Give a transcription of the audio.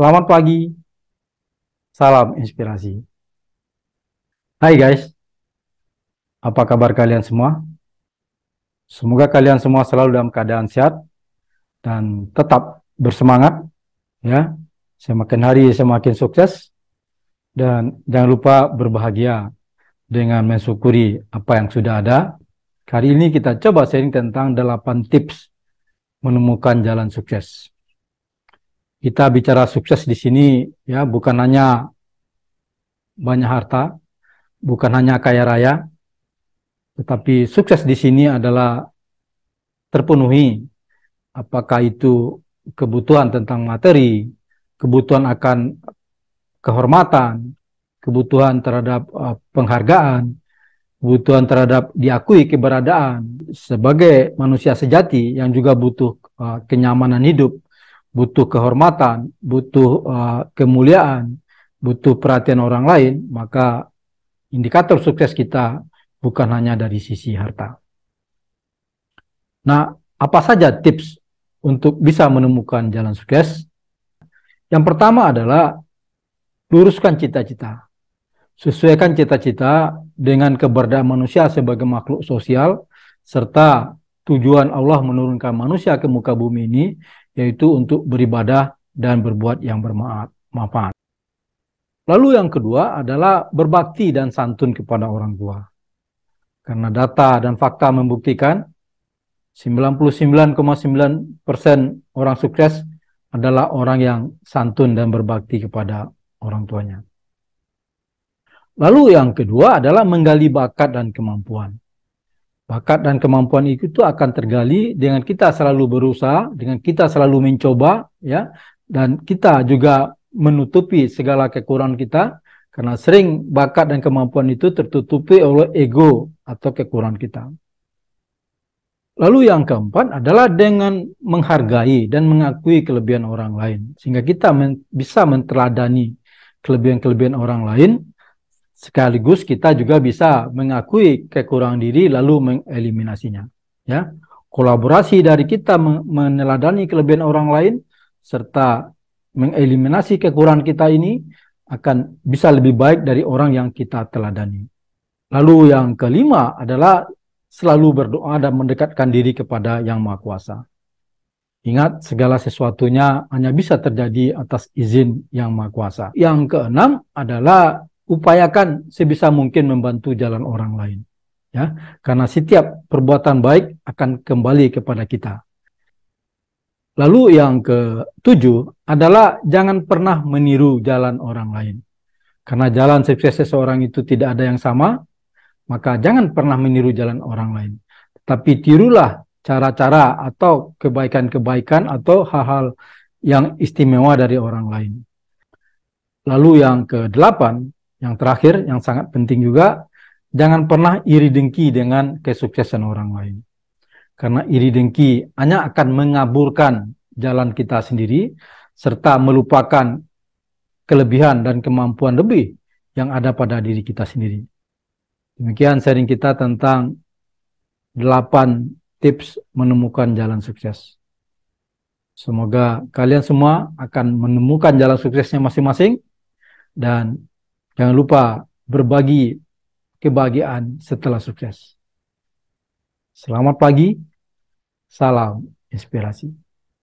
Selamat pagi. Salam inspirasi. Hai guys. Apa kabar kalian semua? Semoga kalian semua selalu dalam keadaan sehat dan tetap bersemangat ya. Semakin hari semakin sukses dan jangan lupa berbahagia dengan mensyukuri apa yang sudah ada. Kali ini kita coba sharing tentang 8 tips menemukan jalan sukses kita bicara sukses di sini ya bukan hanya banyak harta, bukan hanya kaya raya, tetapi sukses di sini adalah terpenuhi apakah itu kebutuhan tentang materi, kebutuhan akan kehormatan, kebutuhan terhadap eh, penghargaan, kebutuhan terhadap diakui keberadaan sebagai manusia sejati yang juga butuh eh, kenyamanan hidup, butuh kehormatan, butuh uh, kemuliaan, butuh perhatian orang lain, maka indikator sukses kita bukan hanya dari sisi harta. Nah, apa saja tips untuk bisa menemukan jalan sukses? Yang pertama adalah luruskan cita-cita. Sesuaikan cita-cita dengan keberadaan manusia sebagai makhluk sosial serta tujuan Allah menurunkan manusia ke muka bumi ini yaitu untuk beribadah dan berbuat yang bermanfaat. Lalu yang kedua adalah berbakti dan santun kepada orang tua. Karena data dan fakta membuktikan 99,9% orang sukses adalah orang yang santun dan berbakti kepada orang tuanya. Lalu yang kedua adalah menggali bakat dan kemampuan. Bakat dan kemampuan itu akan tergali dengan kita selalu berusaha, dengan kita selalu mencoba, ya, dan kita juga menutupi segala kekurangan kita karena sering bakat dan kemampuan itu tertutupi oleh ego atau kekurangan kita. Lalu yang keempat adalah dengan menghargai dan mengakui kelebihan orang lain sehingga kita men bisa menteladani kelebihan-kelebihan orang lain sekaligus kita juga bisa mengakui kekurangan diri lalu mengeliminasinya ya kolaborasi dari kita meneladani kelebihan orang lain serta mengeliminasi kekurangan kita ini akan bisa lebih baik dari orang yang kita teladani lalu yang kelima adalah selalu berdoa dan mendekatkan diri kepada yang maha kuasa Ingat, segala sesuatunya hanya bisa terjadi atas izin Yang Maha Kuasa. Yang keenam adalah upayakan sebisa mungkin membantu jalan orang lain. Ya, karena setiap perbuatan baik akan kembali kepada kita. Lalu yang ketujuh adalah jangan pernah meniru jalan orang lain. Karena jalan sukses seseorang itu tidak ada yang sama, maka jangan pernah meniru jalan orang lain. Tapi tirulah cara-cara atau kebaikan-kebaikan atau hal-hal yang istimewa dari orang lain. Lalu yang kedelapan yang terakhir, yang sangat penting juga, jangan pernah iri dengki dengan kesuksesan orang lain. Karena iri dengki hanya akan mengaburkan jalan kita sendiri, serta melupakan kelebihan dan kemampuan lebih yang ada pada diri kita sendiri. Demikian sharing kita tentang 8 tips menemukan jalan sukses. Semoga kalian semua akan menemukan jalan suksesnya masing-masing dan Jangan lupa berbagi kebahagiaan setelah sukses. Selamat pagi, salam inspirasi.